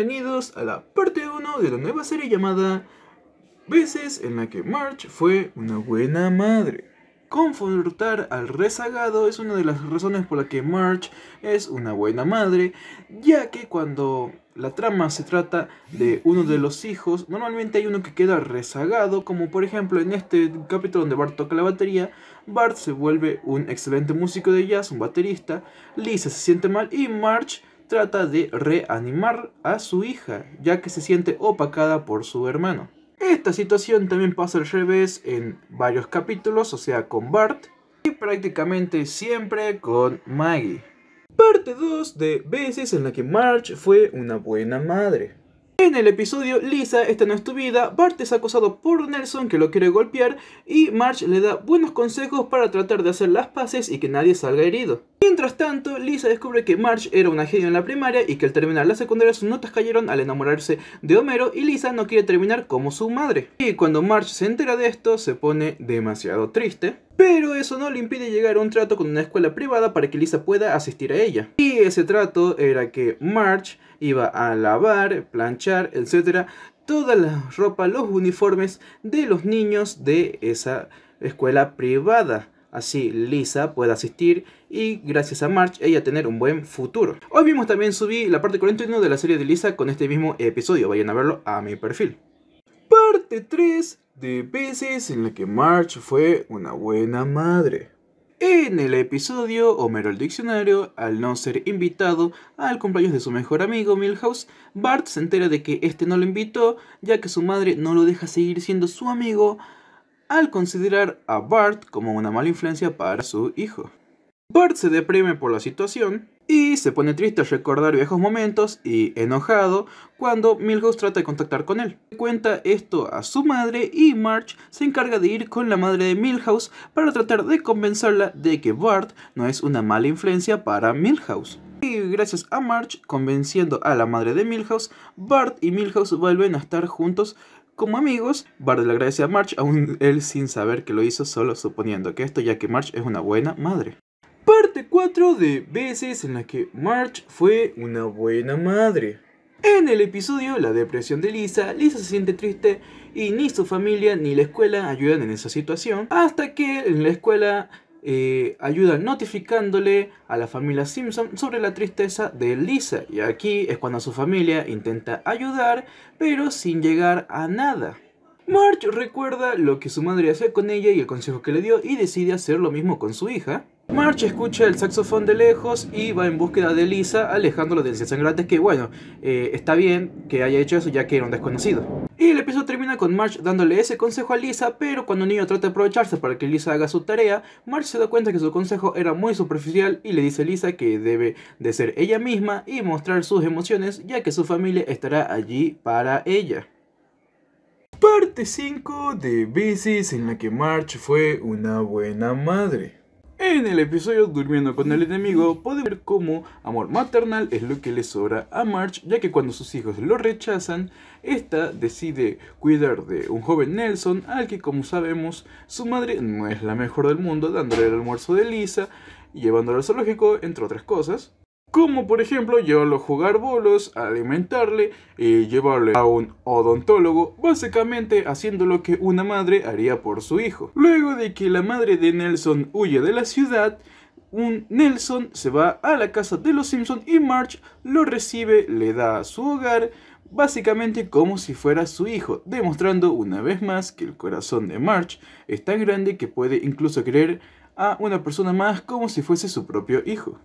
bienvenidos a la parte 1 de la nueva serie llamada Veces en la que March fue una buena madre. Confrontar al rezagado es una de las razones por la que March es una buena madre, ya que cuando la trama se trata de uno de los hijos, normalmente hay uno que queda rezagado, como por ejemplo en este capítulo donde Bart toca la batería, Bart se vuelve un excelente músico de jazz, un baterista, Lisa se siente mal y March trata de reanimar a su hija, ya que se siente opacada por su hermano. Esta situación también pasa al revés en varios capítulos, o sea, con Bart y prácticamente siempre con Maggie. Parte 2 de veces en la que Marge fue una buena madre. En el episodio Lisa, esta no es tu vida, Bart es acosado por Nelson que lo quiere golpear y Marge le da buenos consejos para tratar de hacer las paces y que nadie salga herido. Mientras tanto, Lisa descubre que Marge era una genio en la primaria y que al terminar la secundaria sus notas cayeron al enamorarse de Homero y Lisa no quiere terminar como su madre. Y cuando Marge se entera de esto, se pone demasiado triste. Pero eso no le impide llegar a un trato con una escuela privada para que Lisa pueda asistir a ella. Y ese trato era que Marge iba a lavar, planchar, etc. Toda la ropa, los uniformes de los niños de esa escuela privada. Así Lisa pueda asistir y gracias a March ella tener un buen futuro. Hoy mismo también subí la parte 41 de la serie de Lisa con este mismo episodio. Vayan a verlo a mi perfil. Parte 3 de veces en la que March fue una buena madre. En el episodio Homero el Diccionario, al no ser invitado al cumpleaños de su mejor amigo Milhouse, Bart se entera de que este no lo invitó ya que su madre no lo deja seguir siendo su amigo al considerar a Bart como una mala influencia para su hijo. Bart se deprime por la situación y se pone triste al recordar viejos momentos y enojado cuando Milhouse trata de contactar con él. Cuenta esto a su madre y Marge se encarga de ir con la madre de Milhouse para tratar de convencerla de que Bart no es una mala influencia para Milhouse. Y gracias a Marge convenciendo a la madre de Milhouse, Bart y Milhouse vuelven a estar juntos como amigos, Bart le agradece a March, aún él sin saber que lo hizo, solo suponiendo que esto, ya que March es una buena madre. Parte 4 de veces en las que March fue una buena madre. En el episodio La depresión de Lisa, Lisa se siente triste y ni su familia ni la escuela ayudan en esa situación, hasta que en la escuela eh, ayuda notificándole a la familia Simpson sobre la tristeza de Lisa. Y aquí es cuando su familia intenta ayudar, pero sin llegar a nada. Marge recuerda lo que su madre hacía con ella y el consejo que le dio y decide hacer lo mismo con su hija. Marge escucha el saxofón de lejos y va en búsqueda de Lisa, alejándola de Gratis, que bueno, eh, está bien que haya hecho eso ya que era un desconocido. Y el episodio termina con Marge dándole ese consejo a Lisa, pero cuando niño trata de aprovecharse para que Lisa haga su tarea, Marge se da cuenta que su consejo era muy superficial y le dice a Lisa que debe de ser ella misma y mostrar sus emociones, ya que su familia estará allí para ella. Parte 5 de Bicis en la que Marge fue una buena madre. En el episodio Durmiendo con el enemigo, podemos ver cómo amor maternal es lo que le sobra a Marge, ya que cuando sus hijos lo rechazan, esta decide cuidar de un joven Nelson, al que como sabemos, su madre no es la mejor del mundo, dándole el almuerzo de Lisa, y llevándolo al zoológico, entre otras cosas. Como por ejemplo llevarlo a jugar bolos, alimentarle, y eh, llevarle a un odontólogo, básicamente haciendo lo que una madre haría por su hijo. Luego de que la madre de Nelson huye de la ciudad, un Nelson se va a la casa de los Simpson y March lo recibe, le da a su hogar, básicamente como si fuera su hijo, demostrando una vez más que el corazón de March es tan grande que puede incluso querer a una persona más como si fuese su propio hijo.